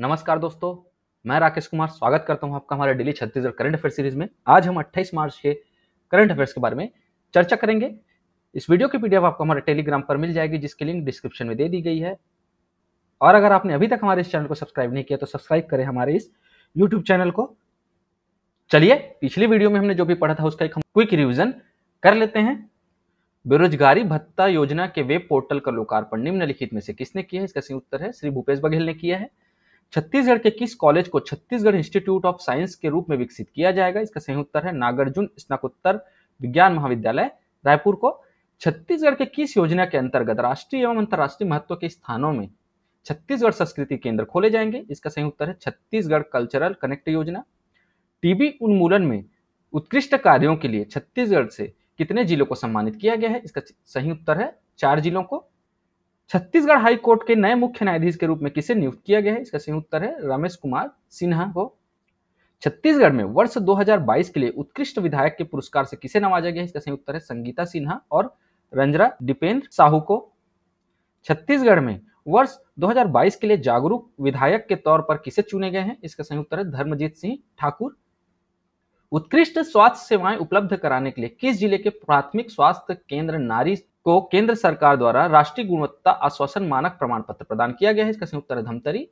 नमस्कार दोस्तों मैं राकेश कुमार स्वागत करता हूं आपका हमारे daily Chhattisgarh current affair series में आज हम 28 मार्च के करंट अफेयर्स के बारे में चर्चा करेंगे इस वीडियो की पीडीएफ आपको हमारे टेलीग्राम पर मिल जाएगी जिसकी लिंक डिस्क्रिप्शन में दे दी गई है और अगर आपने अभी तक हमारे इस चैनल को सब्सक्राइब नहीं किया तो सब्सक्राइब करें हमारे इस यूट्यूब चैनल को चलिए पिछली वीडियो में हमने जो भी पढ़ा था उसका एक हम क्विक रिविजन कर लेते हैं बेरोजगारी भत्ता योजना के वेब पोर्टल का लोकार्पण निम्नलिखित में से किसने किया है इसका सही उत्तर है श्री भूपेश बघेल ने किया है छत्तीसगढ़ के किस कॉलेज को छत्तीसगढ़ इंस्टीट्यूट ऑफ साइंस के रूप में विकसित किया जाएगा इसका सही उत्तर है नागार्जुन स्नाकोत्तर विज्ञान महाविद्यालय रायपुर को छत्तीसगढ़ के किस योजना के अंतर्गत राष्ट्रीय एवं अंतर्राष्ट्रीय महत्व के स्थानों में छत्तीसगढ़ संस्कृति केंद्र खोले जाएंगे इसका सही उत्तर है छत्तीसगढ़ कल्चरल कनेक्ट योजना टीबी उन्मूलन में उत्कृष्ट कार्यों के लिए छत्तीसगढ़ से कितने जिलों को सम्मानित किया गया है इसका सही उत्तर है चार जिलों को छत्तीसगढ़ हाई कोर्ट के नए मुख्य न्यायाधीश के रूप में किसे नियुक्त किया गया है इसका सही उत्तर है रमेश कुमार सिन्हा को छत्तीसगढ़ में वर्ष 2022 के लिए उत्कृष्ट विधायक के पुरस्कार से किसे नवाजा गया इसका सही उत्तर है संगीता सिन्हा और रंजरा दीपेंद्र साहू को छत्तीसगढ़ में वर्ष 2022 के लिए जागरूक विधायक के तौर पर किसे चुने गए हैं इसका सही उत्तर है धर्मजीत सिंह ठाकुर उत्कृष्ट स्वास्थ्य सेवाएं उपलब्ध कराने के लिए किस जिले के प्राथमिक स्वास्थ्य केंद्र नारी को केंद्र सरकार द्वारा राष्ट्रीय गुणवत्ता आश्वासन मानक प्रमाण पत्र प्रदान किया गया है इसका संयुक्त धमतरी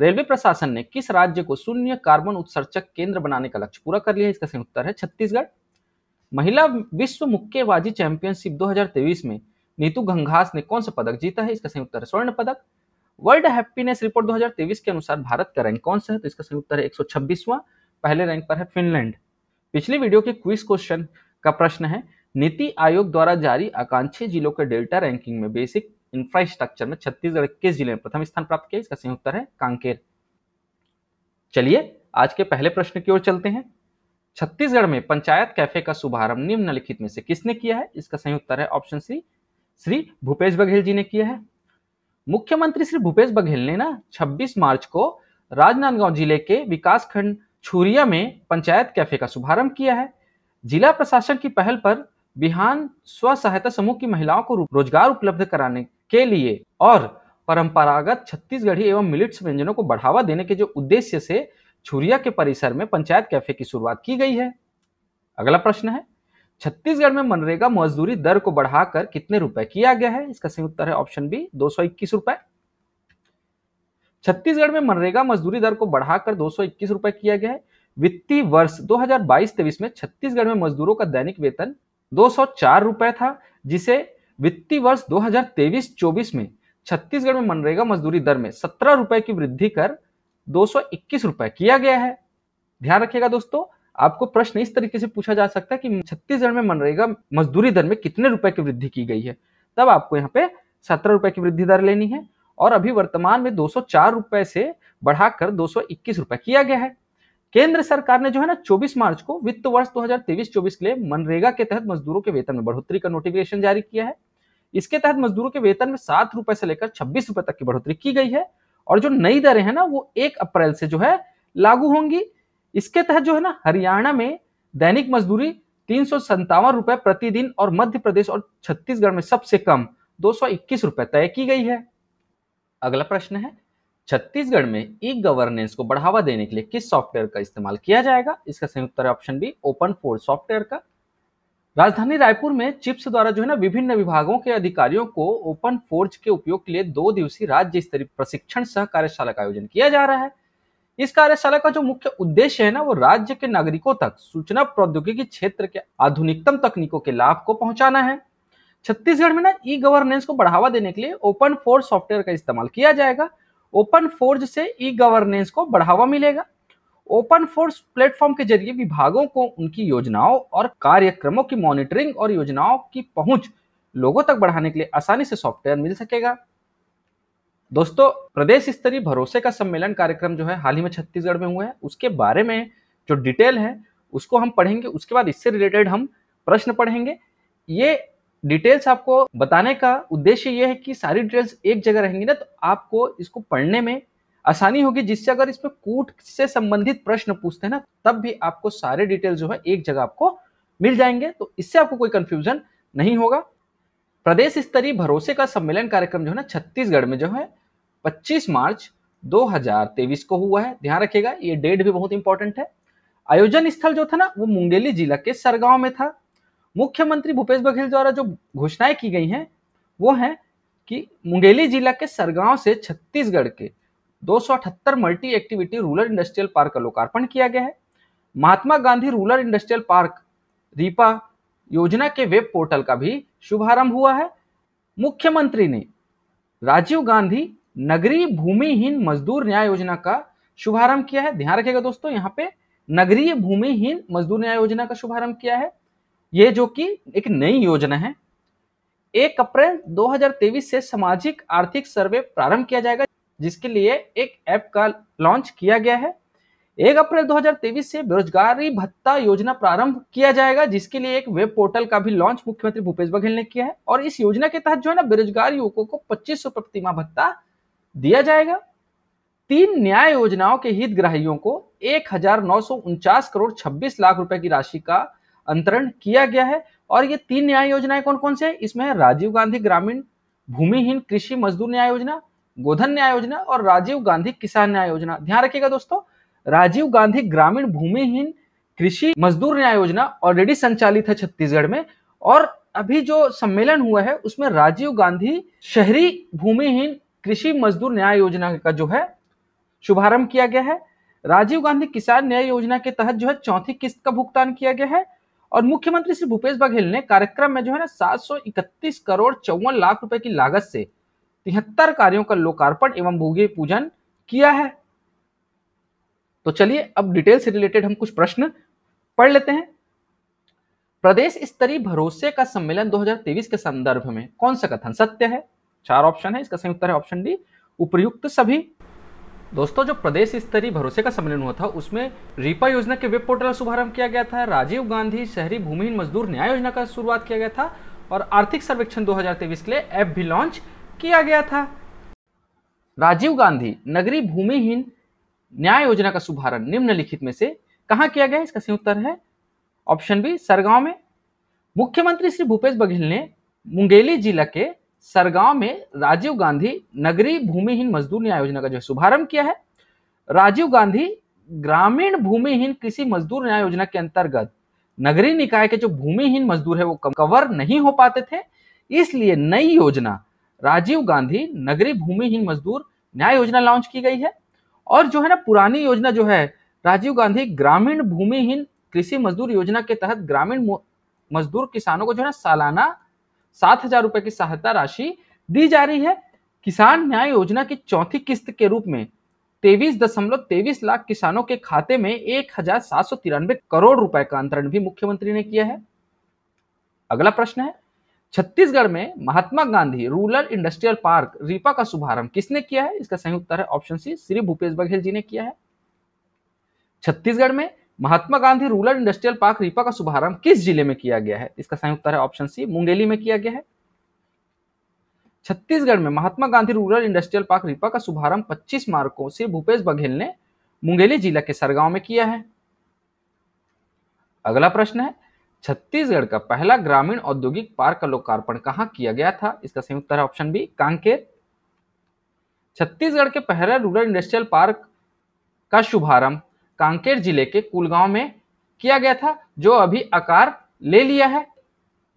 रेलवे प्रशासन ने किस राज्य को शून्य कार्बन उत्सर्जक केंद्र बनाने का लक्ष्य पूरा कर लिया है इसका उत्तर है छत्तीसगढ़ महिला विश्व मुक्केबाजी चैंपियनशिप 2023 में नीतू गंगास ने कौन सा पदक जीता है इसका उत्तर है स्वर्ण पदक वर्ल्ड हैप्पीनेस रिपोर्ट 2023 के अनुसार भारत का रैंक कौन सा है तो इसका उत्तर है एक पहले रैंक पर है फिनलैंड पिछली वीडियो के क्विज क्वेश्चन का प्रश्न है नीति आयोग द्वारा जारी आकांक्षी जिलों के डेल्टा रैंकिंग में बेसिक इंफ्रास्ट्रक्चर में छत्तीसगढ़ के जिले में प्रथम स्थान प्राप्त किया इसका सही उत्तर है कांकेर चलिए आज के पहले प्रश्न की ओर चलते हैं छत्तीसगढ़ में पंचायत कैफे का शुभारंभ निम्नलिखित में से किसने किया है इसका सही उत्तर है ऑप्शन सी श्री भूपेश बघेल जी ने किया है मुख्यमंत्री श्री भूपेश बघेल ने ना 26 मार्च को राजनांदगांव जिले के विकासखंड छुरिया में पंचायत कैफे का शुभारंभ किया है जिला प्रशासन की पहल पर बिहान स्व सहायता समूह की महिलाओं को रोजगार उपलब्ध कराने के लिए और परंपरागत छत्तीसगढ़ी एवं मिलिट्स व्यंजनों को बढ़ावा देने के जो उद्देश्य से छुरिया के परिसर में पंचायत कैफे की शुरुआत की गई है अगला प्रश्न है छत्तीसगढ़ में मनरेगा मजदूरी दर को बढ़ाकर कितने रुपए किया गया है इसका सही उत्तर है ऑप्शन बी दो रुपए छत्तीसगढ़ में मनरेगा मजदूरी दर को बढ़ाकर दो रुपए किया गया है वित्तीय वर्ष 2022-23 में छत्तीसगढ़ में मजदूरों का दैनिक वेतन दो रुपए था जिसे वित्तीय वर्ष 2023-24 में छत्तीसगढ़ में मनरेगा मजदूरी दर में सत्रह रुपए की वृद्धि कर दो रुपए किया गया है ध्यान रखिएगा दोस्तों आपको प्रश्न इस तरीके से पूछा जा सकता है कि छत्तीसगढ़ में मनरेगा मजदूरी दर में कितने रुपए की वृद्धि की गई है तब आपको यहाँ पे सत्रह रुपए की वृद्धि दर लेनी है और अभी वर्तमान में 204 रुपए से बढ़ाकर 221 रुपए किया गया है केंद्र सरकार ने जो है ना 24 मार्च को वित्त वर्ष 2023-24 के लिए मनरेगा के तहत मजदूरों के वेतन में बढ़ोतरी का नोटिफिकेशन जारी किया है इसके तहत मजदूरों के वेतन में सात रुपए से लेकर छब्बीस रुपए तक की बढ़ोतरी की गई है और जो नई दरें हैं ना वो एक अप्रैल से जो है लागू होंगी इसके तहत जो है ना हरियाणा में दैनिक मजदूरी तीन सौ संतावन रुपए प्रतिदिन और मध्य प्रदेश और छत्तीसगढ़ में सबसे कम दो सौ इक्कीस रुपए तय की गई है अगला प्रश्न है छत्तीसगढ़ में ई गवर्नेंस को बढ़ावा देने के लिए किस सॉफ्टवेयर का इस्तेमाल किया जाएगा इसका संयुक्त option B open force software का राजधानी रायपुर में चिप्स द्वारा जो है ना विभिन्न विभागों के अधिकारियों को ओपन फोर्ज के उपयोग के लिए दो दिवसीय राज्य स्तरीय प्रशिक्षण सह कार्यशाला का आयोजन किया जा रहा है इस कार्यशाला का जो मुख्य उद्देश्य है ना वो राज्य के नागरिकों तक सूचना प्रौद्योगिकी क्षेत्र के आधुनिकतम तकनीकों के लाभ को पहुंचाना है छत्तीसगढ़ में ना ई गवर्नेंस को बढ़ावा देने के लिए ओपन फोर्स सॉफ्टवेयर का इस्तेमाल किया जाएगा ओपन फोर्ज से ई गवर्नेंस को बढ़ावा मिलेगा ओपन फोर्स प्लेटफॉर्म के जरिए विभागों को उनकी योजनाओं और कार्यक्रमों की मॉनिटरिंग और योजनाओं की पहुंच लोगों तक बढ़ाने के लिए आसानी से सॉफ्टवेयर मिल सकेगा दोस्तों प्रदेश स्तरीय भरोसे का सम्मेलन कार्यक्रम जो है हाल ही में छत्तीसगढ़ में हुआ है उसके बारे में जो डिटेल है उसको हम पढ़ेंगे उसके बाद इससे रिलेटेड हम प्रश्न पढ़ेंगे ये डिटेल्स आपको बताने का उद्देश्य ये है कि सारी डिटेल्स एक जगह रहेंगी ना तो आपको इसको पढ़ने में आसानी होगी जिससे अगर इसमें कूट से संबंधित प्रश्न पूछते हैं ना तब भी आपको सारे डिटेल जो है एक जगह आपको मिल जाएंगे तो इससे आपको कोई कंफ्यूजन नहीं होगा प्रदेश स्तरीय भरोसे का सम्मेलन कार्यक्रम जो है ना छत्तीसगढ़ में जो है 25 मार्च 2023 को हुआ है ध्यान रखिएगा ये डेट भी बहुत इंपॉर्टेंट है आयोजन स्थल जो था ना वो मुंगेली जिला के सरगांव में था मुख्यमंत्री भूपेश बघेल द्वारा जो घोषणाएं की गई हैं वो है कि मुंगेली जिला के सरगांव से छत्तीसगढ़ के दो multi activity rural industrial park का लोकार्पण किया गया है Mahatma Gandhi rural industrial park RIPA योजना के वेब पोर्टल का भी शुभारंभ हुआ है मुख्यमंत्री ने राजीव गांधी नगरीय भूमिहीन मजदूर न्याय योजना का शुभारंभ किया है ध्यान रखिएगा दोस्तों यहाँ पे नगरीय भूमिहीन मजदूर न्याय योजना का शुभारंभ किया है ये जो कि एक नई योजना है एक अप्रैल 2023 से सामाजिक आर्थिक सर्वे प्रारंभ किया जाएगा जिसके लिए एक ऐप का लॉन्च किया गया है एक अप्रैल 2023 से बेरोजगारी भत्ता योजना प्रारंभ किया जाएगा जिसके लिए एक वेब पोर्टल का भी लॉन्च मुख्यमंत्री भूपेश बघेल ने किया है और इस योजना के तहत जो है ना बेरोजगार युवकों को पच्चीस सौ प्रतिमा भत्ता दिया जाएगा तीन न्याय योजनाओं के हितग्राहियों को एक हजार नौ सौ उनचास करोड़ छब्बीस लाख रुपए की राशि का अंतरण किया गया है और ये तीन न्याय योजनाएं कौन कौन से है इसमें राजीव गांधी ग्रामीण भूमिहीन कृषि मजदूर न्याय योजना गोधन न्याय योजना और राजीव गांधी किसान न्याय योजना ध्यान रखिएगा दोस्तों राजीव गांधी ग्रामीण भूमिहीन कृषि मजदूर न्याय योजना ऑलरेडी संचालित है छत्तीसगढ़ में और अभी जो सम्मेलन हुआ है उसमें राजीव गांधी शहरी भूमिहीन कृषि मजदूर न्याय योजना का जो है शुभारंभ किया गया है राजीव गांधी किसान न्याय योजना के तहत जो है चौथी किस्त का भुगतान किया गया है और मुख्यमंत्री श्री भूपेश बघेल ने कार्यक्रम में जो है ना सात करोड़ चौवन लाख रुपए की लागत से तिहत्तर कार्यों का लोकार्पण एवं भूगे पूजन किया है तो चलिए अब डिटेल से रिलेटेड हम कुछ प्रश्न पढ़ लेते हैं प्रदेश स्तरीय भरोसे का सम्मेलन 2023 के संदर्भ में कौन सा कथन सत्य है चार ऑप्शन है इसका सही उत्तर है ऑप्शन डी उपयुक्त सभी दोस्तों जो प्रदेश स्तरीय भरोसे का सम्मेलन हुआ था उसमें रीपा योजना के वेब पोर्टल का शुभारंभ किया गया था राजीव गांधी शहरी भूमिहीन मजदूर न्याय योजना का शुरुआत किया गया था और आर्थिक सर्वेक्षण 2023 के लिए ऐप भी लॉन्च किया गया था राजीव गांधी नगरी भूमिहीन न्याय योजना का शुभारंभ निम्नलिखित में से कहा किया गया इसका सही उत्तर है ऑप्शन बी सरगांव में मुख्यमंत्री श्री भूपेश बघेल ने मुंगेली जिला के सरगांव में राजीव गांधी नगरी भूमिहीन मजदूर न्याय योजना का जो है शुभारंभ किया है राजीव गांधी ग्रामीण भूमिहीन कृषि मजदूर न्याय योजना के अंतर्गत नगरीय निकाय के जो भूमिहीन मजदूर है वो कवर नहीं हो पाते थे इसलिए नई योजना राजीव गांधी नगरी भूमिहीन मजदूर न्याय योजना लॉन्च की गई है और जो है ना पुरानी योजना जो है राजीव गांधी ग्रामीण भूमिहीन कृषि मजदूर योजना के तहत ग्रामीण मजदूर किसानों को जो है ना सालाना सात हजार रुपए की सहायता राशि दी जा रही है किसान न्याय योजना की चौथी किस्त के रूप में तेवीस दशमलव तेवीस लाख किसानों के खाते में एक हजार सात सौ तिरानवे करोड़ रुपए का अंतरण भी मुख्यमंत्री ने किया है अगला प्रश्न है छत्तीसगढ़ में Mahatma Gandhi rural industrial park RIPA का शुभारंभ किसने किया है इसका सही उत्तर है ऑप्शन सी श्री भूपेश बघेल जी ने किया है छत्तीसगढ़ में Mahatma Gandhi rural industrial park RIPA का शुभारंभ किस जिले में किया गया है इसका सही उत्तर है ऑप्शन सी मुंगेली में किया गया है छत्तीसगढ़ में Mahatma Gandhi rural industrial park RIPA का शुभारंभ पच्चीस मार्च को श्री भूपेश बघेल ने मुंगेली जिला के सरगांव में किया है अगला प्रश्न है छत्तीसगढ़ का पहला ग्रामीण औद्योगिक पार्क का लोकार्पण कहा किया गया था इसका संयुक्त है ऑप्शन बी कांकेर छत्तीसगढ़ के पहला रूरल इंडस्ट्रियल पार्क का शुभारंभ कांकेर जिले के कुलगांव में किया गया था जो अभी आकार ले लिया है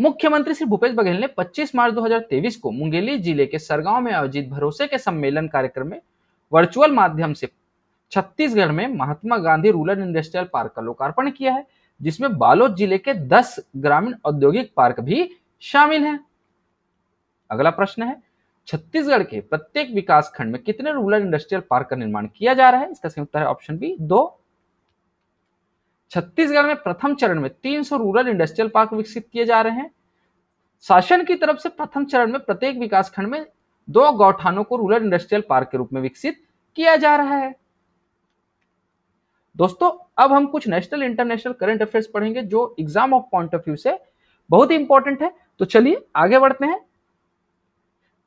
मुख्यमंत्री श्री भूपेश बघेल ने 25 मार्च 2023 को मुंगेली जिले के सरगांव में आयोजित भरोसे के सम्मेलन कार्यक्रम में वर्चुअल माध्यम से छत्तीसगढ़ में Mahatma Gandhi rural industrial park का लोकार्पण किया है जिसमें बालोद जिले के 10 ग्रामीण औद्योगिक पार्क भी शामिल हैं अगला प्रश्न है छत्तीसगढ़ के प्रत्येक विकास खंड में कितने रूरल इंडस्ट्रियल पार्क का निर्माण किया जा रहा है इसका उत्तर है ऑप्शन बी दो छत्तीसगढ़ में प्रथम चरण में 300 रूरल इंडस्ट्रियल पार्क विकसित किए जा रहे हैं शासन की तरफ से प्रथम चरण में प्रत्येक विकास खंड में दो गौठानों को रूरल इंडस्ट्रियल पार्क के रूप में विकसित किया जा रहा है दोस्तों अब हम कुछ नेशनल इंटरनेशनल करंट अफेयर्स पढ़ेंगे जो exam of point of view से बहुत ही इंपॉर्टेंट है तो चलिए आगे बढ़ते हैं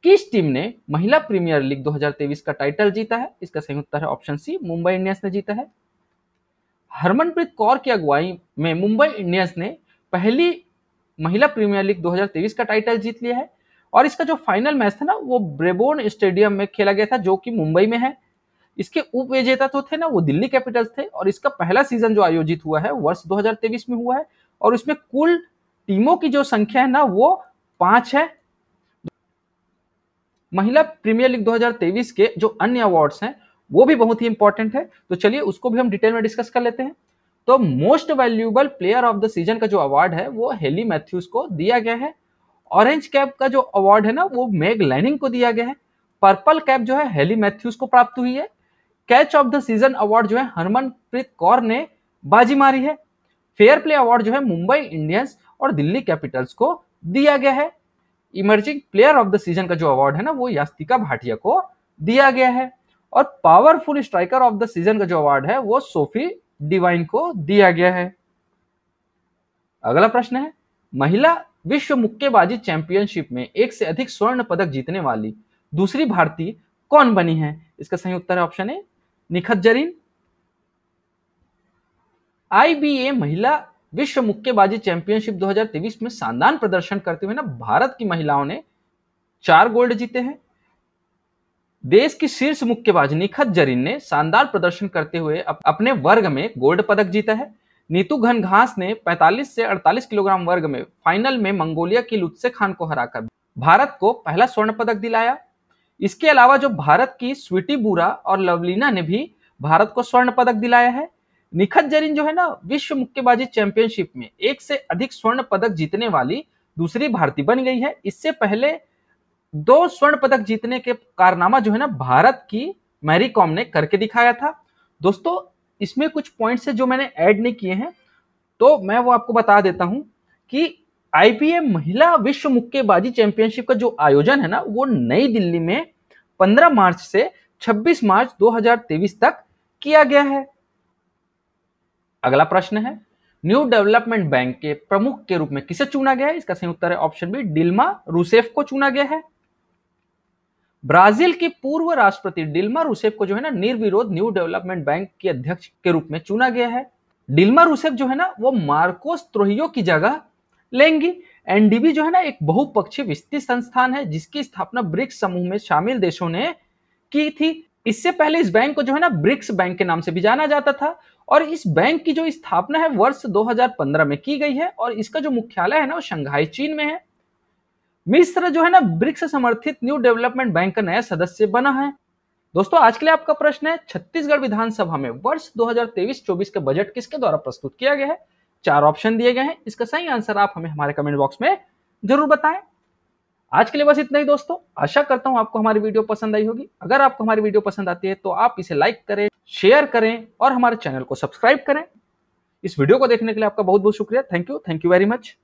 किस टीम ने महिला प्रीमियर लीग 2023 का टाइटल जीता है इसका सही उत्तर है ऑप्शन सी मुंबई इंडियंस ने जीता है हरमनप्रीत कौर की अगुवाई में मुंबई इंडियंस ने पहली महिला प्रीमियर लीग 2023 का टाइटल जीत लिया है और इसका जो फाइनल मैच था ना वो ब्रेबोर्न स्टेडियम में खेला गया था जो कि मुंबई में है इसके उप विजेता तो थे ना वो दिल्ली कैपिटल्स थे और इसका पहला सीजन जो आयोजित हुआ है वर्ष 2023 में हुआ है और उसमें कुल टीमों की जो संख्या है ना वो पांच है महिला प्रीमियर लीग 2023 के जो अन्य अवार्ड्स हैं वो भी बहुत ही इंपॉर्टेंट है तो चलिए उसको भी हम डिटेल में डिस्कस कर लेते हैं तो most valuable player of the season का जो अवार्ड है वो हेली मैथ्यूज को दिया गया है ऑरेंज कैप का जो अवार्ड है ना वो मेग लैनिंग को दिया गया है पर्पल कैप जो है हेली मैथ्यूज को प्राप्त हुई है catch of the season award जो है हरमनप्रीत कौर ने बाजी मारी है फेयर प्ले अवार्ड जो है मुंबई इंडियंस और दिल्ली कैपिटल्स को दिया गया है emerging player of the season का जो अवार्ड है ना वो यास्तिका भाटिया को दिया गया है और powerful striker of the season का जो अवार्ड है वो सोफी डिवाइन को दिया गया है अगला प्रश्न है महिला विश्व मुक्केबाजी चैंपियनशिप में एक से अधिक स्वर्ण पदक जीतने वाली दूसरी भारतीय कौन बनी है इसका सही उत्तर है option A Nikhat Zareen IBA महिला विश्व मुक्केबाजी चैंपियनशिप 2023 में शानदार प्रदर्शन करते हुए ना भारत की महिलाओं ने चार गोल्ड जीते हैं देश की शीर्ष मुक्केबाज निखत जरीन ने शानदार प्रदर्शन करते हुए अपने वर्ग में गोल्ड पदक जीता है नीतू घनघास ने 45 से 48 किलोग्राम वर्ग में फाइनल में मंगोलिया की लुत्से खान को हराकर भारत को पहला स्वर्ण पदक दिलाया इसके अलावा जो भारत की स्वीटी बूरा और लवलीना ने भी भारत को स्वर्ण पदक दिलाया है निखत जरीन जो है ना विश्व मुक्केबाजी चैंपियनशिप में एक से अधिक स्वर्ण पदक जीतने वाली दूसरी भारतीय बन गई है इससे पहले दो स्वर्ण पदक जीतने के कारनामा जो है ना भारत की मैरी कॉम ने करके दिखाया था दोस्तों इसमें कुछ पॉइंट्स है जो मैंने ऐड नहीं किए हैं तो मैं वो आपको बता देता हूं कि आईपीएम महिला विश्व मुक्केबाजी चैंपियनशिप का जो आयोजन है ना वो नई दिल्ली में 15 मार्च से 26 मार्च 2023 तक किया गया है अगला प्रश्न है न्यू डेवलपमेंट बैंक के प्रमुख के रूप में किसे चुना गया है इसका सही उत्तर है ऑप्शन बी डिल्मा रूसेफ को चुना गया है ब्राजील के पूर्व राष्ट्रपति डिल्मा रूसेफ को जो है ना निर्विरोध न्यू डेवलपमेंट बैंक के अध्यक्ष के रूप में चुना गया है डिल्मा रूसेफ जो है ना वो मार्कोस त्रोहियो की जगह लेंगी एनडीबी जो है ना एक बहुपक्षीय विस्तृत संस्थान है जिसकी स्थापना ब्रिक्स समूह में शामिल देशों ने की थी इससे पहले इस बैंक को जो है ना ब्रिक्स बैंक के नाम से भी जाना जाता था और इस बैंक की जो स्थापना है वर्ष 2015 में की गई है और इसका जो मुख्यालय है ना वो शंघाई चीन में है मिस्र जो है ना ब्रिक्स समर्थित न्यू डेवलपमेंट बैंक का नया सदस्य बना है दोस्तों आज के लिए आपका प्रश्न है छत्तीसगढ़ विधानसभा में वर्ष 2023-24 का बजट किसके द्वारा प्रस्तुत किया गया है चार ऑप्शन दिए गए हैं इसका सही आंसर आप हमें हमारे कमेंट बॉक्स में जरूर बताएं आज के लिए बस इतना ही दोस्तों आशा करता हूं आपको हमारी वीडियो पसंद आई होगी अगर आपको हमारी वीडियो पसंद आती है तो आप इसे लाइक करें शेयर करें और हमारे चैनल को सब्सक्राइब करें इस वीडियो को देखने के लिए आपका बहुत बहुत शुक्रिया thank you thank you very much